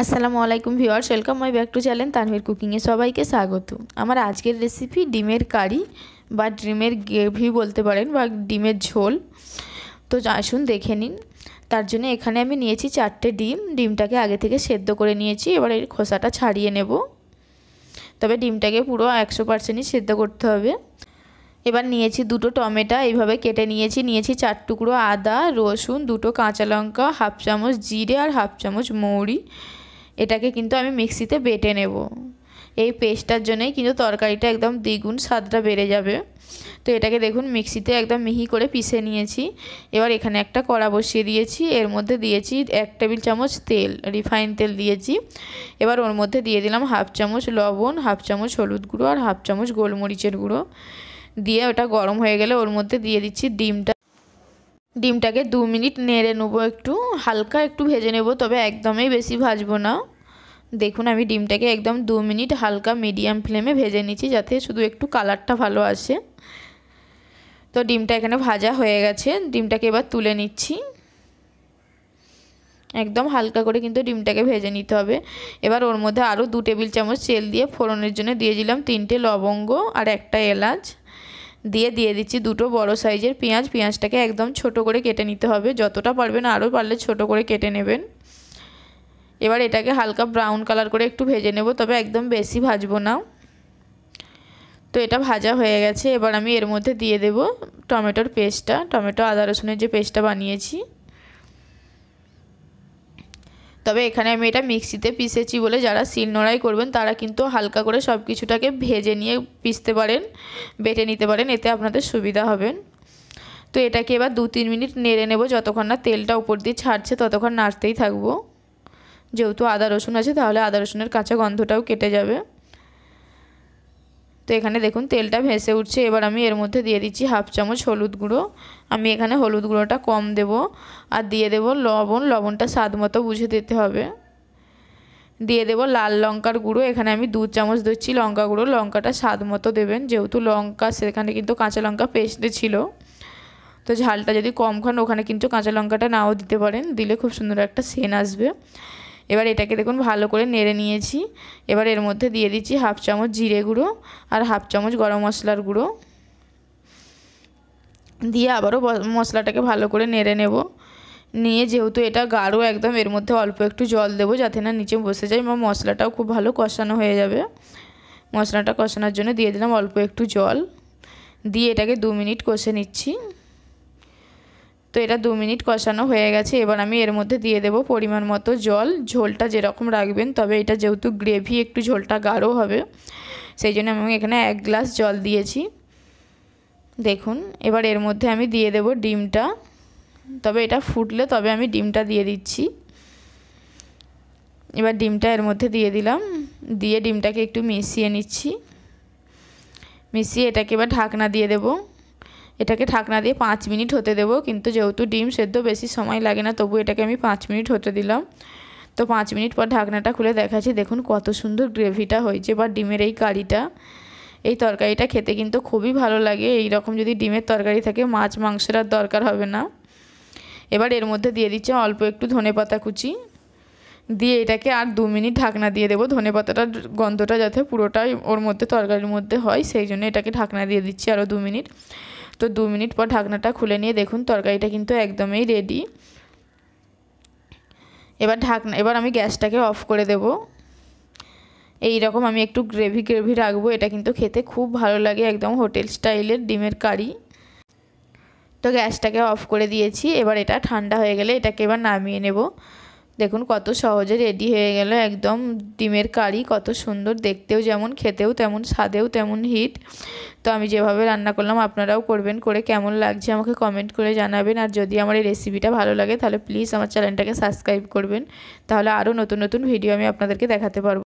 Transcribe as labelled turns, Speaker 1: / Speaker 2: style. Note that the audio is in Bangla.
Speaker 1: আসসালামু আলাইকুম viewers welcome my back to channel Tanvir কুকিংয়ে সবাইকে স্বাগত আমার আজকের রেসিপি ডিমের কারি বা ডিমের গ্রেভি বলতে পারেন বা ডিমের ঝোল তো আসুন দেখে নিন তার জন্য এখানে আমি নিয়েছি চারটে ডিম ডিমটাকে আগে থেকে সেদ্ধ করে নিয়েছি এবার এর খোসাটা ছাড়িয়ে নেব তবে ডিমটাকে পুরো একশো পার্সেন্টই সেদ্ধ করতে হবে এবার নিয়েছি দুটো টমেটো এইভাবে কেটে নিয়েছি নিয়েছি চার টুকরো আদা রসুন দুটো কাঁচা লঙ্কা হাফ চামচ জিরে আর হাফ চামচ মৌরি এটাকে কিন্তু আমি মিক্সিতে বেটে নেব এই পেস্টটার জন্যই কিন্তু তরকারিটা একদম দ্বিগুণ স্বাদটা বেড়ে যাবে তো এটাকে দেখুন মিক্সিতে একদম মিহি করে পিষে নিয়েছি এবার এখানে একটা কড়া বসিয়ে দিয়েছি এর মধ্যে দিয়েছি এক টেবিল চামচ তেল রিফাইন তেল দিয়েছি এবার ওর মধ্যে দিয়ে দিলাম হাফ চামচ লবণ হাফ চামচ হলুদ গুঁড়ো আর হাফ চামচ গোলমরিচের গুঁড়ো দিয়ে ওটা গরম হয়ে গেলে ওর মধ্যে দিয়ে দিচ্ছি ডিমটা ডিমটাকে দু মিনিট নেড়ে নেবো একটু হালকা একটু ভেজে নেব তবে একদমই বেশি ভাজবো না দেখুন আমি ডিমটাকে একদম দু মিনিট হালকা মিডিয়াম ফ্লেমে ভেজে নিচ্ছি যাতে শুধু একটু কালারটা ভালো আসে তো ডিমটা এখানে ভাজা হয়ে গেছে ডিমটাকে এবার তুলে নিচ্ছি একদম হালকা করে কিন্তু ডিমটাকে ভেজে নিতে হবে এবার ওর মধ্যে আরও দু টেবিল চামচ তেল দিয়ে ফোড়নের জন্য দিয়ে দিলাম তিনটে লবঙ্গ আর একটা এলাচ দিয়ে দিয়ে দিচ্ছি দুটো বড় সাইজের পেঁয়াজ পেঁয়াজটাকে একদম ছোট করে কেটে নিতে হবে যতটা পারবেন আরও পারলে ছোট করে কেটে নেবেন এবার এটাকে হালকা ব্রাউন কালার করে একটু ভেজে নেব তবে একদম বেশি ভাজবো না তো এটা ভাজা হয়ে গেছে এবার আমি এর মধ্যে দিয়ে দেব টমেটোর পেস্টটা টমেটো আদা রসুনের যে পেস্টটা বানিয়েছি তবে এখানে আমি এটা মিক্সিতে পিষেছি বলে যারা শিলনোড়াই করবেন তারা কিন্তু হালকা করে সব কিছুটাকে ভেজে নিয়ে পিষতে পারেন বেটে নিতে পারেন এতে আপনাদের সুবিধা হবে তো এটাকে এবার দু তিন মিনিট নেড়ে নেব যতক্ষণ না তেলটা উপর দিয়ে ছাড়ছে ততক্ষণ নাড়তেই থাকবো যেহেতু আদা রসুন আছে তাহলে আদা রসুনের কাঁচা গন্ধটাও কেটে যাবে তো এখানে দেখুন তেলটা ভেসে উঠছে এবার আমি এর মধ্যে দিয়ে দিচ্ছি হাফ চামচ হলুদ গুঁড়ো আমি এখানে হলুদ গুঁড়োটা কম দেব আর দিয়ে দেব লবণ লবণটা স্বাদ মতো বুঝে দিতে হবে দিয়ে দেব লাল লঙ্কার গুঁড়ো এখানে আমি দু চামচ দিচ্ছি লঙ্কা গুঁড়ো লঙ্কাটা স্বাদ মতো দেবেন যেহেতু লঙ্কা সেখানে কিন্তু কাঁচা লঙ্কা পেস্টে ছিল তো ঝালটা যদি কম খান ওখানে কিন্তু কাঁচা লঙ্কাটা নাও দিতে পারেন দিলে খুব সুন্দর একটা সেন আসবে এবার এটাকে দেখুন ভালো করে নেড়ে নিয়েছি এবার এর মধ্যে দিয়ে দিচ্ছি হাফ চামচ জিরে গুঁড়ো আর হাফ চামচ গরম মশলার গুঁড়ো দিয়ে আবারও মশলাটাকে ভালো করে নেড়ে নেব নিয়ে যেহেতু এটা গাঢ় একদম এর মধ্যে অল্প একটু জল দেবো যাতে না নিচে বসে যায় বা মশলাটাও খুব ভালো কষানো হয়ে যাবে মশলাটা কষানোর জন্য দিয়ে দিলাম অল্প একটু জল দিয়ে এটাকে দু মিনিট কষে নিচ্ছি তো এটা দু মিনিট কষানো হয়ে গেছে এবার আমি এর মধ্যে দিয়ে দেব পরিমাণ মতো জল ঝোলটা যেরকম রাখবেন তবে এটা যেহেতু গ্রেভি একটু ঝোলটা গাঢ় হবে সেই জন্য আমি এখানে এক গ্লাস জল দিয়েছি দেখুন এবার এর মধ্যে আমি দিয়ে দেব ডিমটা তবে এটা ফুটলে তবে আমি ডিমটা দিয়ে দিচ্ছি এবার ডিমটা এর মধ্যে দিয়ে দিলাম দিয়ে ডিমটাকে একটু মিশিয়ে নিচ্ছি মিশিয়ে এটাকে এবার ঢাকনা দিয়ে দেবো এটাকে ঢাকনা দিয়ে পাঁচ মিনিট হতে দেবো কিন্তু যেহেতু ডিম সেদ্ধ বেশি সময় লাগে না তবু এটাকে আমি পাঁচ মিনিট হতে দিলাম তো পাঁচ মিনিট পর ঢাকনাটা খুলে দেখাচ্ছি দেখুন কত সুন্দর গ্রেভিটা হয়েছে বা ডিমের এই কারিটা এই তরকারিটা খেতে কিন্তু খুবই ভালো লাগে এই রকম যদি ডিমের তরকারি থাকে মাছ মাংসের আর দরকার হবে না এবার এর মধ্যে দিয়ে দিচ্ছে অল্প একটু ধনে পাতা কুচি দিয়ে এটাকে আর দু মিনিট ঢাকনা দিয়ে দেবো ধনে পাতাটার গন্ধটা যাতে পুরোটাই ওর মধ্যে তরকারির মধ্যে হয় সেই জন্য এটাকে ঢাকনা দিয়ে দিচ্ছি আরও দু মিনিট তো দু মিনিট পর ঢাকনাটা খুলে নিয়ে দেখুন তরকারিটা কিন্তু একদমই রেডি এবার ঢাকনা এবার আমি গ্যাসটাকে অফ করে দেব এই রকম আমি একটু গ্রেভি গ্রেভি রাখবো এটা কিন্তু খেতে খুব ভালো লাগে একদম হোটেল স্টাইলের ডিমের কারি তো গ্যাসটাকে অফ করে দিয়েছি এবার এটা ঠান্ডা হয়ে গেলে এটাকে এবার নামিয়ে নেব দেখুন কত সহজে রেডি হয়ে গেল একদম ডিমের কারি কত সুন্দর দেখতেও যেমন খেতেও তেমন স্বাদেও তেমন হিট তো আমি যেভাবে রান্না করলাম আপনারাও করবেন করে কেমন লাগছে আমাকে কমেন্ট করে জানাবেন আর যদি আমার এই রেসিপিটা ভালো লাগে তাহলে প্লিজ আমার চ্যানেলটাকে সাবস্ক্রাইব করবেন তাহলে আরও নতুন নতুন ভিডিও আমি আপনাদেরকে দেখাতে পারবো